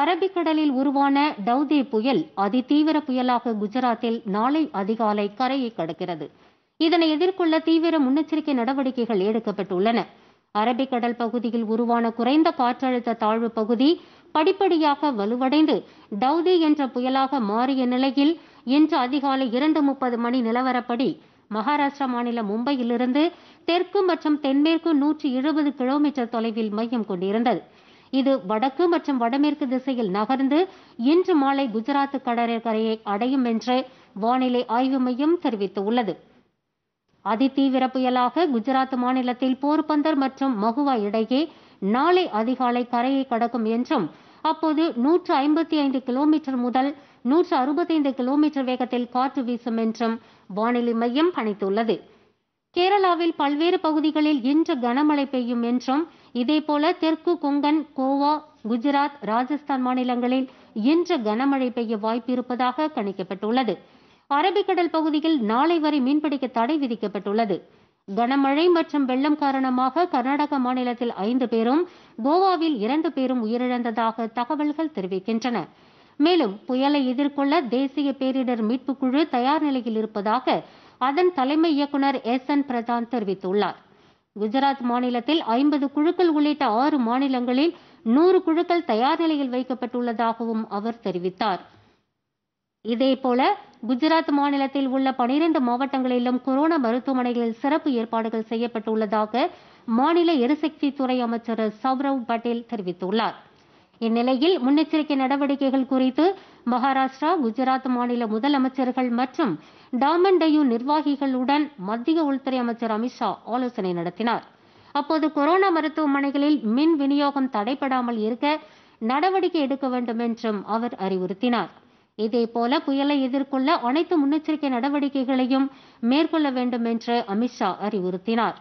அரபிக்கடலில் உருவான டவுதே புயல் அதிதீவிர புயலாக குஜராத்தில் நாளை அதிகாலை கரையை கடக்கிறது இதனை எதிர்கொள்ள தீவிர முன்னெச்சரிக்கை நடவடிக்கைகள் எடுக்கப்பட்டுள்ளன அரபிக்கடல் பகுதியில் உருவான குறைந்த காற்றழுத்த தாழ்வு பகுதி படிப்படியாக வலுவடைந்து டவுதி என்ற புயலாக மாறிய நிலையில் இன்று அதிகாலை இரண்டு முப்பது மணி நிலவரப்படி மகாராஷ்டிரா மாநிலம் மும்பையிலிருந்து தெற்கு மற்றும் தென்மேற்கு நூற்றி எழுபது கிலோமீட்டர் தொலைவில் மையம் கொண்டிருந்தது இது வடக்கு மற்றும் வடமேற்கு திசையில் நகர்ந்து இன்று மாலை குஜராத் கடற்கரையை அடையும் என்று வானிலை ஆய்வு மையம் தெரிவித்துள்ளது அதிதீவிர புயலாக குஜராத் மாநிலத்தில் போர்பந்தர் மற்றும் மகுவா இடையே நாளை அதிகாலை கரையை கடக்கும் என்றும் அப்போது நூற்று ஐம்பத்தி ஐந்து கிலோமீட்டர் முதல் நூற்று அறுபத்தைந்து கிலோமீட்டர் வேகத்தில் காற்று வீசும் என்றும் வானிலை மையம் பணித்துள்ளது கேரளாவில் பல்வேறு பகுதிகளில் இன்று கனமழை பெய்யும் என்றும் இதேபோல தெற்கு கொங்கன் கோவா குஜராத் ராஜஸ்தான் மாநிலங்களில் இன்று கனமழை பெய்ய வாய்ப்பு இருப்பதாக கணிக்கப்பட்டுள்ளது அரபிக்கடல் பகுதியில் நாளை வரை மீன்பிடிக்க தடை விதிக்கப்பட்டுள்ளது கனமழை மற்றும் வெள்ளம் காரணமாக கர்நாடக மாநிலத்தில் ஐந்து பேரும் கோவாவில் இரண்டு பேரும் உயிரிழந்ததாக தகவல்கள் தெரிவிக்கின்றன மேலும் புயலை எதிர்கொள்ள தேசிய பேரிடர் மீட்புக் குழு தயார் நிலையில் இருப்பதாக அதன் தலைமை இயக்குனர் எஸ் என் பிரதான் தெரிவித்துள்ளார் குஜராத் மாநிலத்தில் ஐம்பது குழுக்கள் உள்ளிட்ட ஆறு மாநிலங்களில் நூறு குழுக்கள் தயார் நிலையில் வைக்கப்பட்டுள்ளதாகவும் அவர் தெரிவித்தார் இதேபோல குஜராத் மாநிலத்தில் உள்ள பனிரெண்டு மாவட்டங்களிலும் கொரோனா மருத்துவமனைகளில் சிறப்பு ஏற்பாடுகள் செய்யப்பட்டுள்ளதாக மாநில எரிசக்தி துறை அமைச்சர் சௌரவ் பட்டேல் தெரிவித்துள்ளார் இந்நிலையில் முன்னெச்சரிக்கை நடவடிக்கைகள் குறித்து மகாராஷ்டிரா குஜராத் மாநில முதலமைச்சர்கள் மற்றும் டாமன் நிர்வாகிகளுடன் மத்திய உள்துறை அமைச்சர் அமித்ஷா ஆலோசனை நடத்தினார் அப்போது கொரோனா மருத்துவமனைகளில் மின் விநியோகம் தடைபடாமல் இருக்க நடவடிக்கை எடுக்க வேண்டும் என்றும் அவர் அறிவுறுத்தினார் இதேபோல புயலை எதிர்கொள்ள அனைத்து முன்னெச்சரிக்கை நடவடிக்கைகளையும் மேற்கொள்ள வேண்டும் என்று அமித்ஷா அறிவுறுத்தினார்